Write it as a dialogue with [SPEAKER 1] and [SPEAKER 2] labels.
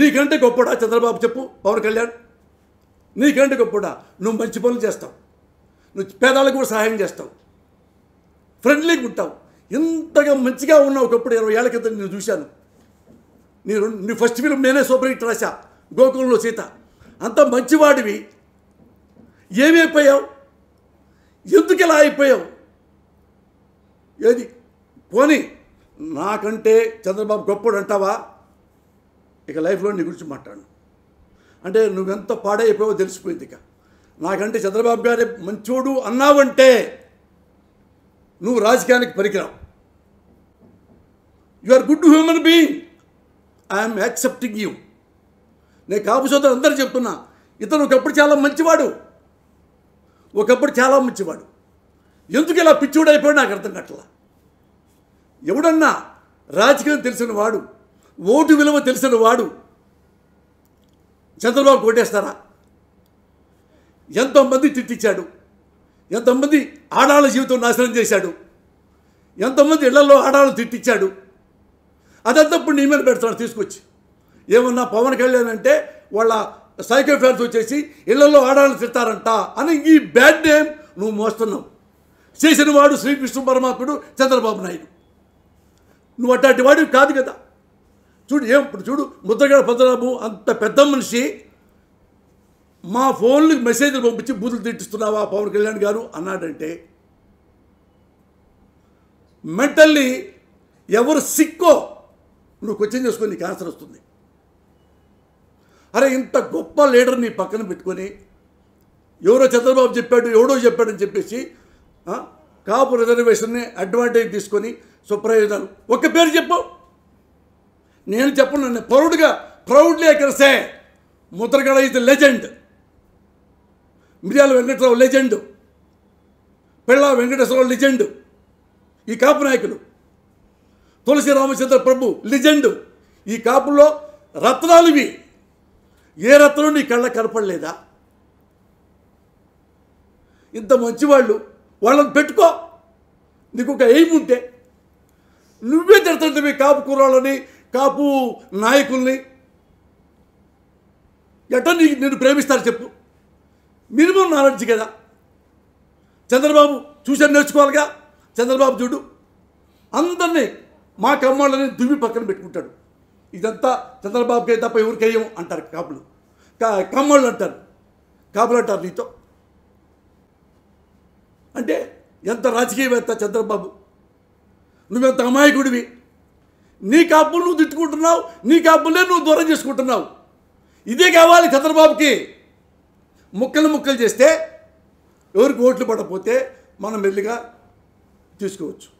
[SPEAKER 1] నీకంటే గొప్పడా చంద్రబాబు చెప్పు పవన్ కళ్యాణ్ నీకంటే గొప్పడా నువ్వు మంచి పనులు చేస్తావు నువ్వు పేదాలకు కూడా సహాయం చేస్తావు ఫ్రెండ్లీగా ఉంటావు ఇంతగా మంచిగా ఉన్నావు ఒకప్పుడు ఇరవై ఏళ్ళ క్రితం నేను చూశాను నీ నీ ఫస్ట్ ఫిలిం నేనే సూపర్ హిట్ రాశా గోకులంలో సీత అంత మంచివాడివి ఏమైపోయావు ఎందుకు ఇలా అయిపోయావు ఏది పోనీ నాకంటే చంద్రబాబు గొప్పడు అంటావా ఇక లైఫ్లో నీ గురించి మాట్లాడు అంటే నువ్వెంత పాడైపోయావో తెలిసిపోయింది ఇక నాకంటే చంద్రబాబు గారే మంచోడు అన్నావంటే నువ్వు రాజకీయానికి పరికరావు you are good human being I'm accepting you నేను కాపుసోదరు అందరూ చెప్తున్నా ఇతను ఒకప్పుడు చాలా మంచివాడు ఒకప్పుడు చాలా మంచివాడు ఎందుకు ఇలా పిచ్చోడైపోయాడు నాకు అర్థం కట్టాల ఎవడన్నా రాజకీయం తెలిసిన వాడు ఓటు విలువ తెలిసిన వాడు చంద్రబాబు కొట్టేస్తారా ఎంతోమంది తిట్టించాడు ఎంతోమంది ఆడాళ్ళ జీవితం నాశనం చేశాడు ఎంతోమంది ఇళ్లలో ఆడాలను తిట్టించాడు అదంతా ఇప్పుడు నీ మీద పెడతాడు తీసుకొచ్చి ఏమన్నా పవన్ కళ్యాణ్ అంటే వాళ్ళ సైకిల్ ఫ్యాన్స్ వచ్చేసి ఇళ్లలో ఆడాలను తిట్టారంట అని ఈ బ్యాడ్ నేమ్ నువ్వు మోస్తున్నావు చేసిన వాడు శ్రీకృష్ణ పరమాత్ముడు చంద్రబాబు నాయుడు నువ్వు అట్లాంటి వాడు కాదు కదా చూడు ఏం ఇప్పుడు చూడు ముద్రగడ పద్మనాభం అంత పెద్ద మనిషి మా ఫోన్కి మెసేజ్లు పంపించి బూతులు తిట్టిస్తున్నావా పవన్ కళ్యాణ్ గారు అన్నాడంటే మెంటల్లీ ఎవరు సిక్కో నువ్వు క్వశ్చన్ చేసుకొని క్యాన్సర్ వస్తుంది అరే ఇంత గొప్ప లీడర్ని పక్కన పెట్టుకొని ఎవరో చంద్రబాబు చెప్పాడు ఎవడో చెప్పాడని చెప్పేసి కాపు రిజర్వేషన్ని అడ్వాంటేజ్ తీసుకొని సుప్రయోజనాలు ఒక పేరు చెప్పు నేను చెప్పను నన్ను ప్రౌడ్గా proudly I say Mudragada is legend Miryala Venkatarao legend Pilla Venkateswararao legend ఈ కాపు నాయకులు తులసి రామచంద్ర ప్రభు లెజెండ్ ఈ కాపుల్లో రత్నాలు ఇవి ఏ రత్నం నీ కళ్ళ కనపడలేదా ఇంత మంచివాళ్ళు వాళ్ళని పెట్టుకో నీకు ఒక ఎయిమ్ ఉంటే నువ్వే తిడుతుంటే మీ కాపు కూరాలని కాపు నాయకుల్ని ఎట్లా నీ నేను ప్రేమిస్తారు చెప్పు మినిమం నాలెడ్జ్ కదా చంద్రబాబు చూశాను నేర్చుకోవాలిగా చంద్రబాబు చూడు అందరినీ మా కమ్మాళ్ళని దుమ్మి పక్కన పెట్టుకుంటాడు ఇదంతా చంద్రబాబుకే తప్ప ఎవరికేయం అంటారు కాపులు కమ్మళ్ళు అంటారు కాపులు అంటారు నీతో అంటే ఎంత రాజకీయవేత్త చంద్రబాబు నువ్వెంత అమాయకుడివి నీకు అప్పులు నువ్వు తిట్టుకుంటున్నావు నీకు కాపులే నువ్వు దూరం చేసుకుంటున్నావు ఇదే కావాలి చంద్రబాబుకి ముక్కలు ముక్కలు చేస్తే ఎవరికి ఓట్లు పడపోతే మనం మెల్లిగా తీసుకోవచ్చు